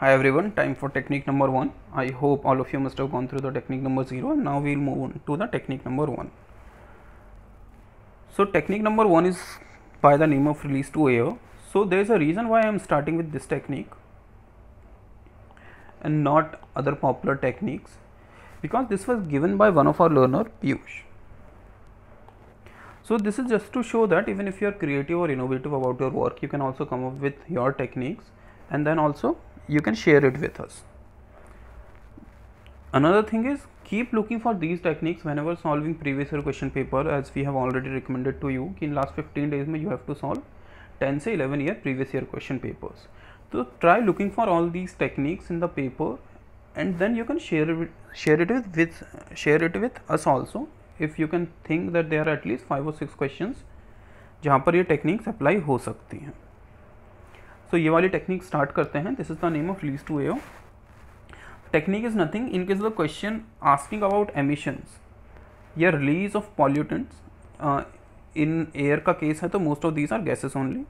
hi everyone time for technique number one i hope all of you must have gone through the technique number zero and now we'll move on to the technique number one so technique number one is by the name of release to air so there is a reason why i am starting with this technique and not other popular techniques because this was given by one of our learner piyush so this is just to show that even if you are creative or innovative about your work you can also come up with your techniques and then also you can share it with us another thing is keep looking for these techniques whenever solving previous year question paper as we have already recommended to you in last 15 days you have to solve 10 say 11 year previous year question papers so try looking for all these techniques in the paper and then you can share it with, share it with, with share it with us also if you can think that there are at least 5 or 6 questions जहाँ पर ये techniques apply हो सकती हैं सो ये वाली technique start करते हैं this is the name of lease to a technique is nothing in case of the question asking about emissions या release of pollutants in air का केस है तो most of these are gases only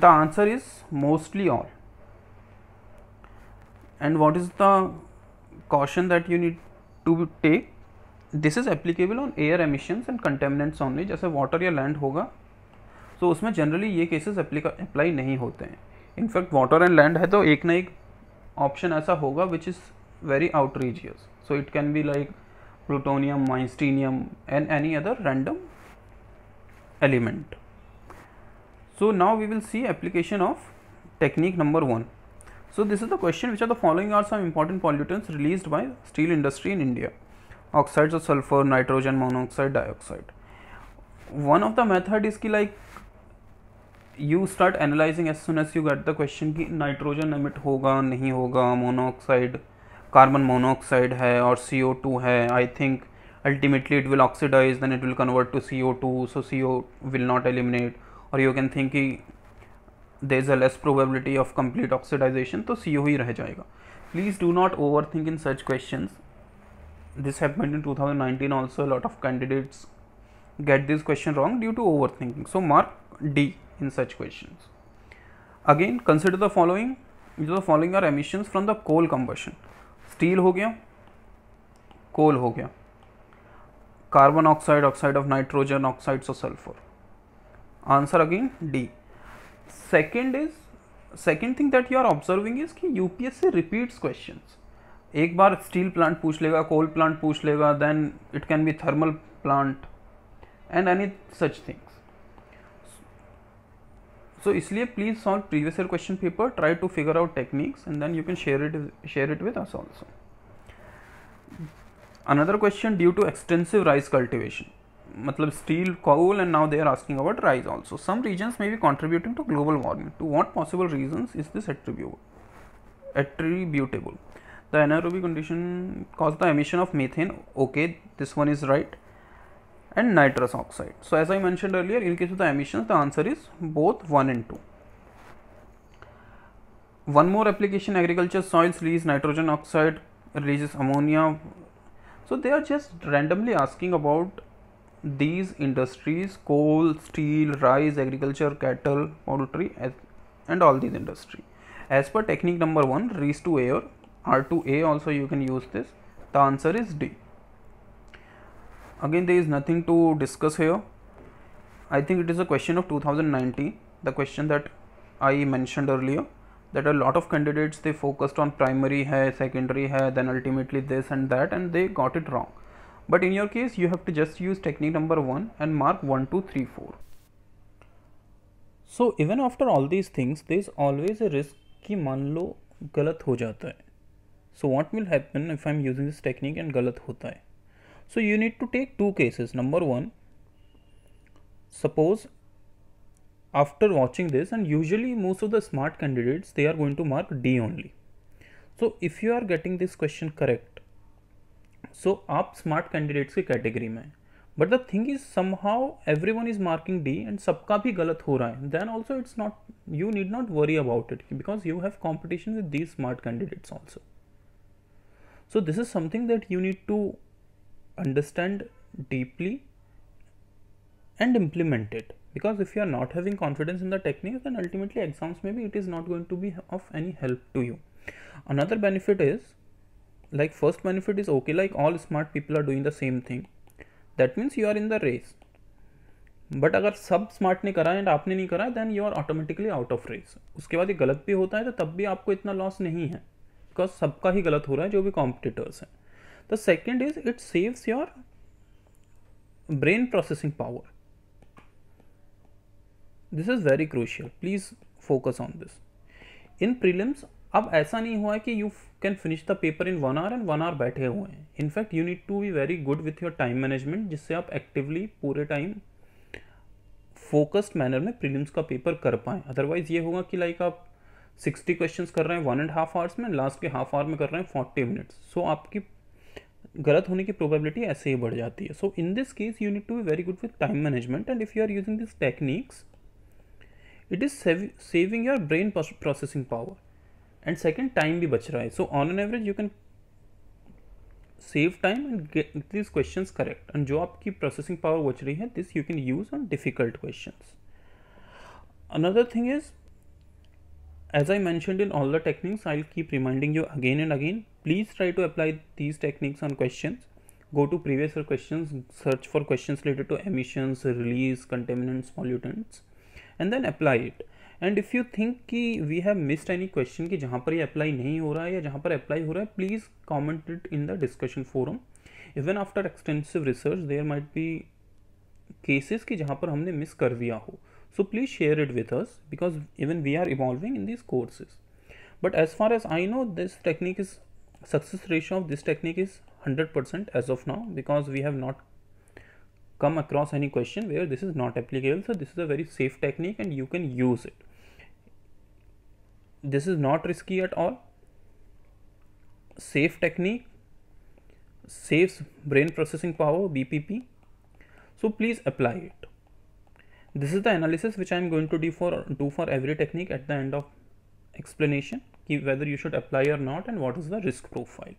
the answer is mostly all and what is the caution that you need to take this is applicable on air emissions and contaminants only जैसे water या land होगा तो उसमें generally ये cases apply नहीं होते हैं in fact water and land है तो एक ना एक ऑप्शन ऐसा होगा which is very outrageous so it can be like plutonium mysterium and any other random element so now we will see application of technique number one so this is the question which are the following are some important pollutants release by steel industry in India oxides of sulphur nitrogen monoxide dioxide one of the method is की like you start analysing as soon as you get the question कि nitrogen emit होगा नहीं होगा monoxide carbon monoxide है और सी O two है I think ultimately it will oxidise then it will convert to C O two so C O will not eliminate और you can think कि they is a less probability of complete oxidisation तो C O ही रह जाएगा please do not over think in such question this have in two thousand nineteen also lot of candidates get this question wrong due to over thinking so mark D in such questions. Again, consider the following. जो following are emissions from the coal combustion steel हो गया coal हो गया carbon oxide oxide of nitrogen oxides of sulphur answer again D second is second thing that you are observing is कि UPSC repeats question एक बार steel plant पूछ लेगा कोल plant पूछ लेगा then it can be thermal plant and any such thing so इसलिए please solve previous year question paper try to figure out techniques and then you can share it share it with us also another question due to extensive rice cultivation मतलब steel coal and now they are asking about rice also some reasons may be contributing to global warming to what possible reason is this attributable the anaerobic condition cause the emission of methane okay this one is right and nitrous oxide. So, as I mentioned earlier in case of the emissions the answer is both 1 and 2. One more application agriculture soils release nitrogen oxide releases ammonia. So, they are just randomly asking about these industries coal, steel, rice, agriculture, cattle, poultry and all these industry. As per technique number 1 2 air, R2A also you can use this the answer is D again there is nothing to discuss here I think it is a question of 2019 the question that I mentioned earlier that a lot of candidates they focused on primary hai secondary hai then ultimately this and that and they got it wrong but in your case you have to just use technique number 1 and mark 1 2 3 4 so even after all these things there is always a a risk कि मान लो गलत हो जाता है so what will happen if I am using this technique and गलत होता है so you need to take two cases. Number one, suppose after watching this and usually most of the smart candidates, they are going to mark D only. So if you are getting this question correct, so up smart candidates category man. But the thing is somehow everyone is marking D and sabka bhi galat ho raha hai. Then also it's not, you need not worry about it because you have competition with these smart candidates also. So this is something that you need to understand deeply and implement it because if you are not having confidence in the technique then ultimately exams maybe it is not going to be of any help to you another benefit is like first benefit is okay like all smart people are doing the same thing that means you are in the race but अगर सब smart ने करा and आपने नहीं करा then you are automatically out of race उसके बाद ये गलत भी होता है तो तब भी आपको इतना लॉस नहीं है बिकॉज सबका ही गलत हो रहा है जो भी कॉम्पिटिटर्स हैं The second is it saves your brain processing power. This is very crucial please focus on this in prelims अब ऐसा नहीं हुआ है कि you can finish the paper in one hour and one hour बैठे हुए हैं in fact you need to be very good with your time management जिससे आप एक्टिवली पूरे टाइम फोकस्ड मैनर में प्रीलिम्स का पेपर कर पाएँ अदरवाइज ये होगा कि लाइक आप सिक्सटी क्वेश्चन कर रहे हैं वन एंड हाफ आवर्स में लास्ट के हाफ आवर में कर रहे हैं फोर्टी मिनट्स सो आपकी गलत होने की प्रोबेबिलिटी ऐसे ही बढ़ जाती है so in this case you need to be very good with time management and if you are using this techniques it is saving your brain processing power and second time भी बच रहा है so on an average you can save time and get this question correct and जो आपकी processing power बच रही है this you can use on difficult question thing is as I mentioned in all the techniques I will keep reminding you again and again please try to apply these techniques on questions go to previous questions search for questions related to emissions release contaminants pollutants and then apply it and if you think ki we have missed any question ki jahan par apply nahi ho raha hai ya jahan apply ho raha please comment it in the discussion forum even after extensive research there might be cases ki jahan par humne miss so please share it with us because even we are evolving in these courses but as far as i know this technique is success ratio of this technique is 100% as of now because we have not come across any question where this is not applicable so this is a very safe technique and you can use it this is not risky at all safe technique saves brain processing power bpp so please apply it this is the analysis which i am going to do for do for every technique at the end of explanation whether you should apply or not and what is the risk profile